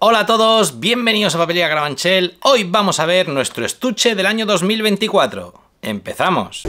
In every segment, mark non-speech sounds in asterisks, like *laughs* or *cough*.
Hola a todos, bienvenidos a Papelía Grabanchel. Hoy vamos a ver nuestro estuche del año 2024. ¡Empezamos!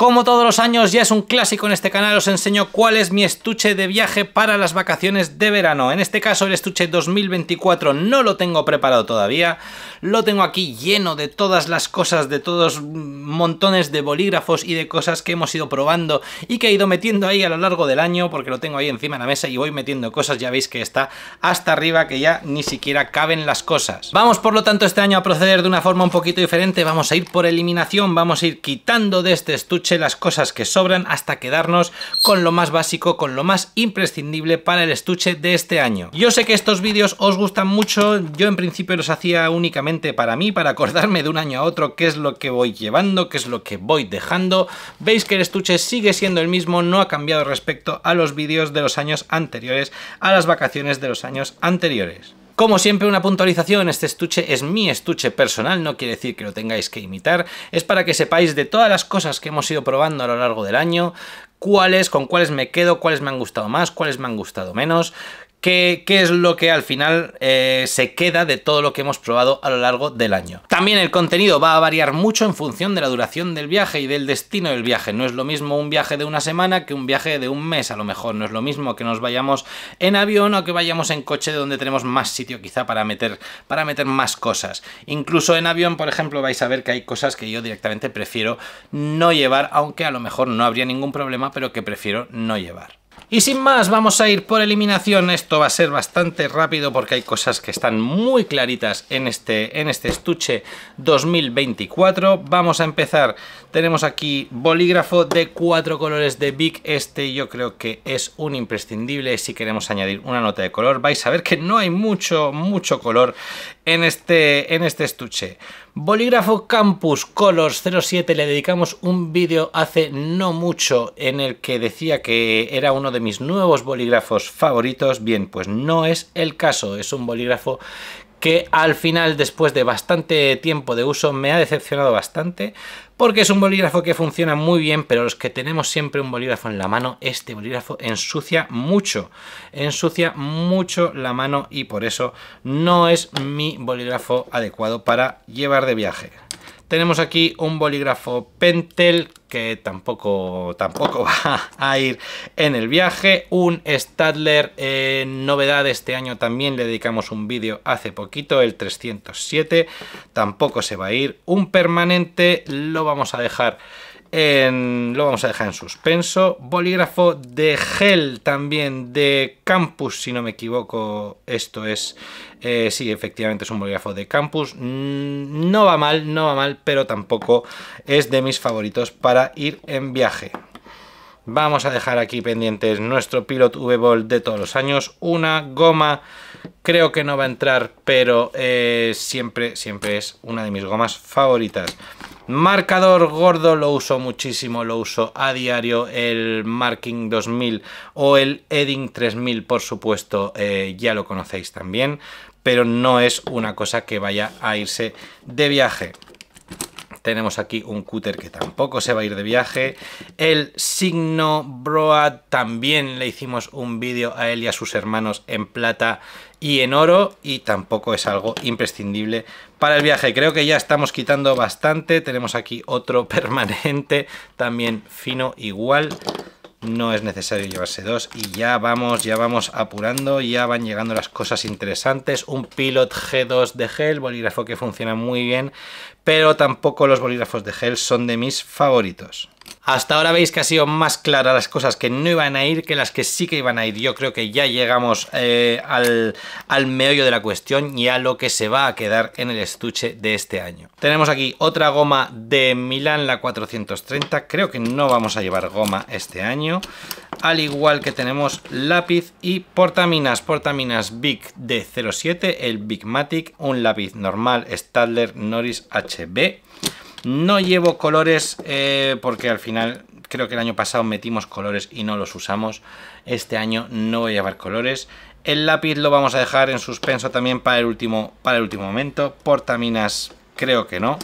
Como todos los años, ya es un clásico en este canal, os enseño cuál es mi estuche de viaje para las vacaciones de verano. En este caso, el estuche 2024 no lo tengo preparado todavía. Lo tengo aquí lleno de todas las cosas, de todos montones de bolígrafos y de cosas que hemos ido probando y que he ido metiendo ahí a lo largo del año, porque lo tengo ahí encima de la mesa y voy metiendo cosas. Ya veis que está hasta arriba, que ya ni siquiera caben las cosas. Vamos, por lo tanto, este año a proceder de una forma un poquito diferente. Vamos a ir por eliminación, vamos a ir quitando de este estuche las cosas que sobran hasta quedarnos con lo más básico, con lo más imprescindible para el estuche de este año. Yo sé que estos vídeos os gustan mucho, yo en principio los hacía únicamente para mí, para acordarme de un año a otro qué es lo que voy llevando, qué es lo que voy dejando. Veis que el estuche sigue siendo el mismo, no ha cambiado respecto a los vídeos de los años anteriores, a las vacaciones de los años anteriores. Como siempre, una puntualización, este estuche es mi estuche personal, no quiere decir que lo tengáis que imitar, es para que sepáis de todas las cosas que hemos ido probando a lo largo del año, cuáles, con cuáles me quedo, cuáles me han gustado más, cuáles me han gustado menos, ¿Qué, es lo que al final eh, se queda de todo lo que hemos probado a lo largo del año? También el contenido va a variar mucho en función de la duración del viaje y del destino del viaje. No es lo mismo un viaje de una semana que un viaje de un mes, a lo mejor. No es lo mismo que nos vayamos en avión o que vayamos en coche donde tenemos más sitio quizá para meter, para meter más cosas. Incluso en avión, por ejemplo, vais a ver que hay cosas que yo directamente prefiero no llevar, aunque a lo mejor no habría ningún problema, pero que prefiero no llevar. Y sin más, vamos a ir por eliminación. Esto va a ser bastante rápido porque hay cosas que están muy claritas en este, en este estuche 2024. Vamos a empezar. Tenemos aquí bolígrafo de cuatro colores de Big. Este yo creo que es un imprescindible. Si queremos añadir una nota de color, vais a ver que no hay mucho, mucho color en este, en este estuche. Bolígrafo Campus Colors 07 le dedicamos un vídeo hace no mucho en el que decía que era uno de mis nuevos bolígrafos favoritos. Bien, pues no es el caso, es un bolígrafo que al final, después de bastante tiempo de uso, me ha decepcionado bastante, porque es un bolígrafo que funciona muy bien, pero los que tenemos siempre un bolígrafo en la mano, este bolígrafo ensucia mucho, ensucia mucho la mano y por eso no es mi bolígrafo adecuado para llevar de viaje. Tenemos aquí un bolígrafo Pentel que tampoco, tampoco *laughs* va a ir en el viaje. Un Stadler, eh, novedad este año también, le dedicamos un vídeo hace poquito, el 307, tampoco se va a ir. Un permanente lo vamos a dejar lo vamos a dejar en suspenso. Bolígrafo de gel también de Campus, si no me equivoco. Esto es, eh, sí, efectivamente es un bolígrafo de Campus. Mm, no va mal, no va mal, pero tampoco es de mis favoritos para ir en viaje. Vamos a dejar aquí pendientes nuestro Pilot V-Ball de todos los años. Una goma Creo que no va a entrar, pero eh, siempre, siempre es una de mis gomas favoritas. Marcador gordo lo uso muchísimo, lo uso a diario, el Marking 2000 o el Edding 3000 por supuesto, eh, ya lo conocéis también, pero no es una cosa que vaya a irse de viaje. Tenemos aquí un cúter que tampoco se va a ir de viaje. El Signo Broad también le hicimos un vídeo a él y a sus hermanos en plata y en oro y tampoco es algo imprescindible para el viaje. Creo que ya estamos quitando bastante. Tenemos aquí otro *laughs* permanente, también fino igual. No es necesario llevarse dos y ya vamos, ya vamos apurando, ya van llegando las cosas interesantes. Un Pilot G2 de gel, bolígrafo que funciona muy bien, pero tampoco los bolígrafos de gel son de mis favoritos. Hasta ahora veis que ha sido más clara las cosas que no iban a ir que las que sí que iban a ir. Yo creo que ya llegamos eh, al, meollo de la cuestión y a lo que se va a quedar en el estuche de este año. Tenemos aquí otra goma de Milán, la 430. Creo que no vamos a llevar goma este año. Al igual que tenemos lápiz y portaminas. Portaminas Big de 07, el Big Matic, un lápiz normal Stadler Norris H. No llevo colores eh, porque al final creo que el año pasado metimos colores y no los usamos. Este año no voy a llevar colores. El lápiz lo vamos a dejar en suspenso también para el último, para el último momento. Portaminas creo que no.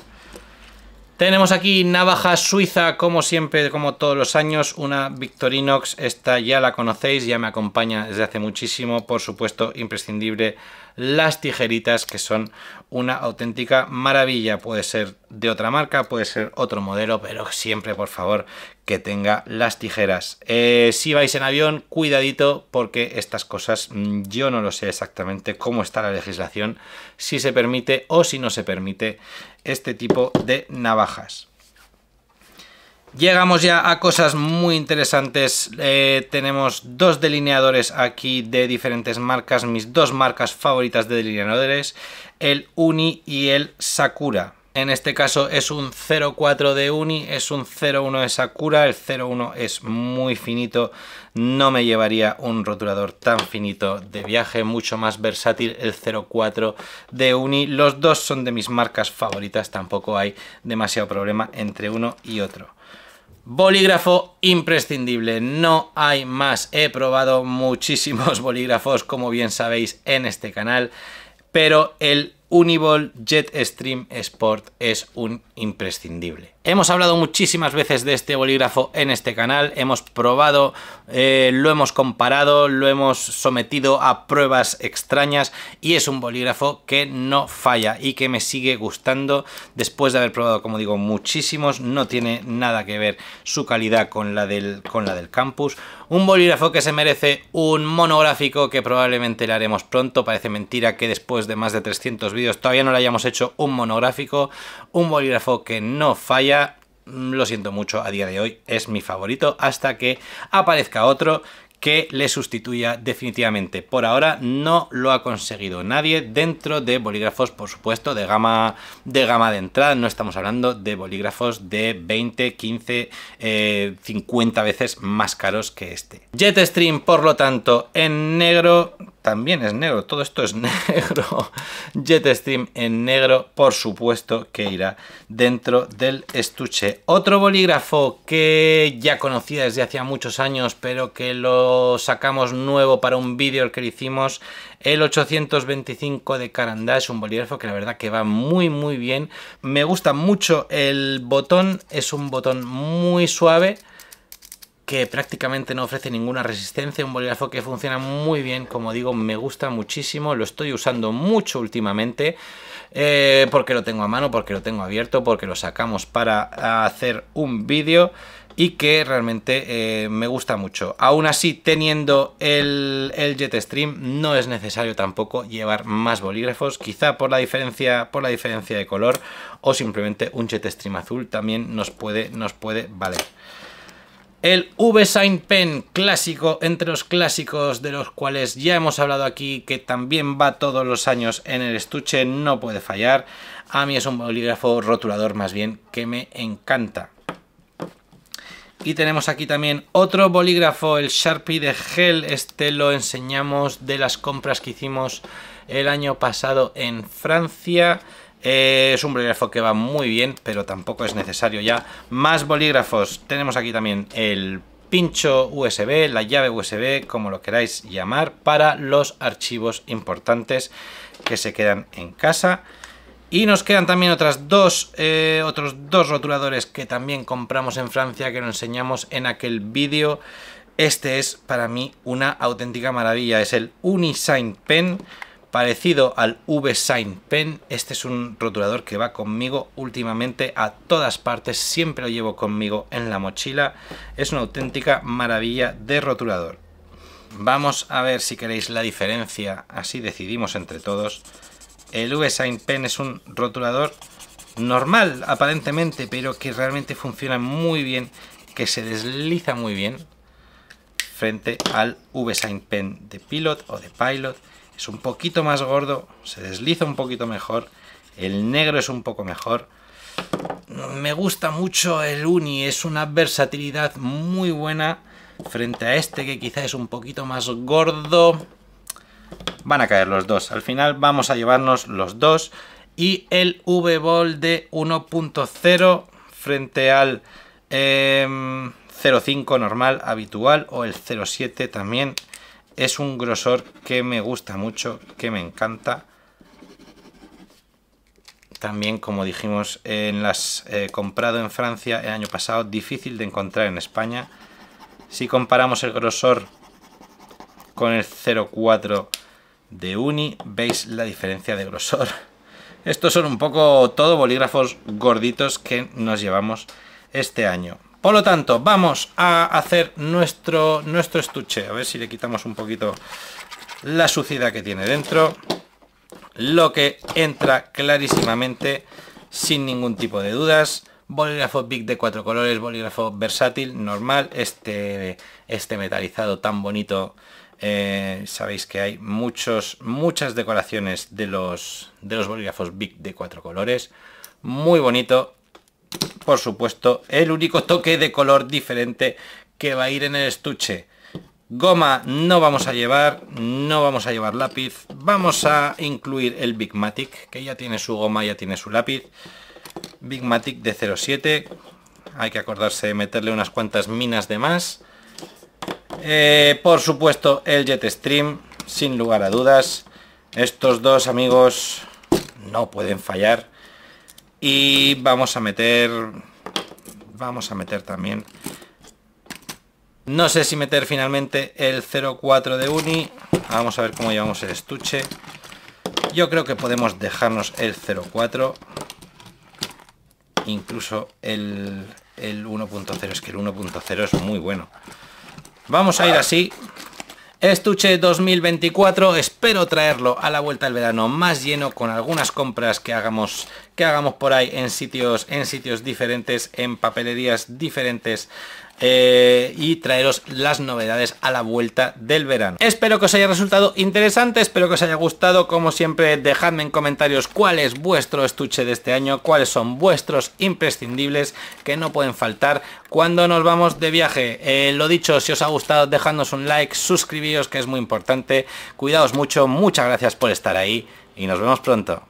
Tenemos aquí navaja suiza, como siempre, como todos los años, una Victorinox, esta ya la conocéis, ya me acompaña desde hace muchísimo, por supuesto, imprescindible, las tijeritas, que son una auténtica maravilla, puede ser de otra marca, puede ser otro modelo, pero siempre, por favor, que tenga las tijeras. Eh, si vais en avión, cuidadito porque estas cosas mm, yo no lo sé exactamente cómo está la legislación, si se permite o si no se permite este tipo de navajas. Llegamos ya a cosas muy interesantes. Eh, tenemos dos delineadores aquí de diferentes marcas, mis dos marcas favoritas de delineadores, el Uni y el Sakura. En este caso es un 0,4 de Uni, es un 0,1 de Sakura, el 0,1 es muy finito, no me llevaría un rotulador tan finito de viaje, mucho más versátil el 0,4 de Uni. Los dos son de mis marcas favoritas, tampoco hay demasiado problema entre uno y otro. Bolígrafo imprescindible, no hay más. He probado muchísimos *laughs* bolígrafos, como bien sabéis, en este canal, pero el Uniball Jetstream Sport es un imprescindible. Hemos hablado muchísimas veces de este bolígrafo en este canal, hemos probado, eh, lo hemos comparado, lo hemos sometido a pruebas extrañas y es un bolígrafo que no falla y que me sigue gustando después de haber probado, como digo, muchísimos, no tiene nada que ver su calidad con la del, con la del campus, un bolígrafo que se merece un monográfico que probablemente le haremos pronto. Parece mentira que después de más de 300 vídeos todavía no le hayamos hecho un monográfico. Un bolígrafo que no falla. Mm, lo siento mucho, a día de hoy es mi favorito hasta que aparezca otro que le sustituya definitivamente. Por ahora no lo ha conseguido nadie dentro de bolígrafos, por supuesto, de gama de, gama de entrada. No estamos hablando de bolígrafos de 20, 15, 50 veces más caros que este. Jetstream, por lo tanto, en negro también es negro, todo esto es *laughs* negro. Jetstream en negro, por supuesto, que irá dentro del estuche. Otro bolígrafo que ya conocía desde hacía muchos años, pero que lo sacamos nuevo para un vídeo que le hicimos, el 825 de Carandá, es un bolígrafo que la verdad que va muy muy bien. Me gusta mucho el botón, es un botón muy suave, que prácticamente no ofrece ninguna resistencia, un bolígrafo que funciona muy bien, como digo, me gusta muchísimo, lo estoy usando mucho últimamente, eh, porque lo tengo a mano, porque lo tengo abierto, porque lo sacamos para hacer un vídeo y que realmente eh, me gusta mucho. Aún así, teniendo el, el Jetstream, no es necesario tampoco llevar más bolígrafos, quizá por la diferencia, por la diferencia de color o simplemente un Jetstream azul también nos puede, nos puede valer. El V-Sign Pen clásico entre los clásicos de los cuales ya hemos hablado aquí, que también va todos los años en el estuche, no puede fallar. A mí es un bolígrafo rotulador más bien que me encanta. Y tenemos aquí también otro bolígrafo, el Sharpie de gel. Este lo enseñamos de las compras que hicimos el año pasado en Francia es un bolígrafo que va muy bien, pero tampoco es necesario ya. Más bolígrafos. Tenemos aquí también el pincho USB, la llave USB, como lo queráis llamar, para los archivos importantes que se quedan en casa. Y nos quedan también otras dos, eh, otros dos rotuladores que también compramos en Francia, que lo enseñamos en aquel vídeo. Este es para mí una auténtica maravilla, es el Unisign Pen Parecido al V-Sign Pen, este es un rotulador que va conmigo últimamente a todas partes, siempre lo llevo conmigo en la mochila, es una auténtica maravilla de rotulador. Vamos a ver si queréis la diferencia, así decidimos entre todos. El V-Sign Pen es un rotulador normal aparentemente, pero que realmente funciona muy bien, que se desliza muy bien frente al V-Sign Pen de Pilot o de Pilot es un poquito más gordo, se desliza un poquito mejor, el negro es un poco mejor. Me gusta mucho el Uni, es una versatilidad muy buena frente a este que quizá es un poquito más gordo. Van a caer los dos, al final vamos a llevarnos los dos. Y el V-Ball de 1.0 frente al 0.5 em, normal habitual o el 0.7 también es un grosor que me gusta mucho, que me encanta. También, como dijimos, en las eh, comprado en Francia el año pasado, difícil de encontrar en España. Si comparamos el grosor con el 04 de Uni, veis la diferencia de grosor. Estos son un poco todo bolígrafos gorditos que nos llevamos este año. Por lo tanto, vamos a hacer nuestro, nuestro estuche. A ver si le quitamos un poquito la suciedad que tiene dentro. Lo que entra clarísimamente, sin ningún tipo de dudas. Bolígrafo Big de cuatro colores, bolígrafo versátil, normal. Este, este metalizado tan bonito eh, sabéis que hay muchos, muchas decoraciones de los, de los bolígrafos Big de cuatro colores. Muy bonito por supuesto, el único toque de color diferente que va a ir en el estuche. Goma no vamos a llevar, no vamos a llevar lápiz. Vamos a incluir el Bigmatic, que ya tiene su goma, ya tiene su lápiz. Bigmatic de 07. Hay que acordarse de meterle unas cuantas minas de más. Eh, por supuesto, el Jetstream, sin lugar a dudas. Estos dos amigos no pueden fallar y vamos a meter vamos a meter también no sé si meter finalmente el 04 de uni vamos a ver cómo llevamos el estuche yo creo que podemos dejarnos el 04 incluso el, el 1.0 es que el 1.0 es muy bueno vamos a ir así Estuche 2024, espero traerlo a la vuelta del verano más lleno con algunas compras que hagamos que hagamos por ahí en sitios en sitios diferentes, en papelerías diferentes eh, y traeros las novedades a la vuelta del verano. Espero que os haya resultado interesante, espero que os haya gustado. Como siempre, dejadme en comentarios cuál es vuestro estuche de este año, cuáles son vuestros imprescindibles que no pueden faltar cuando nos vamos de viaje. Eh, lo dicho, si os ha gustado, dejadnos un like, suscribíos que es muy importante. Cuidaos mucho, muchas gracias por estar ahí y nos vemos pronto.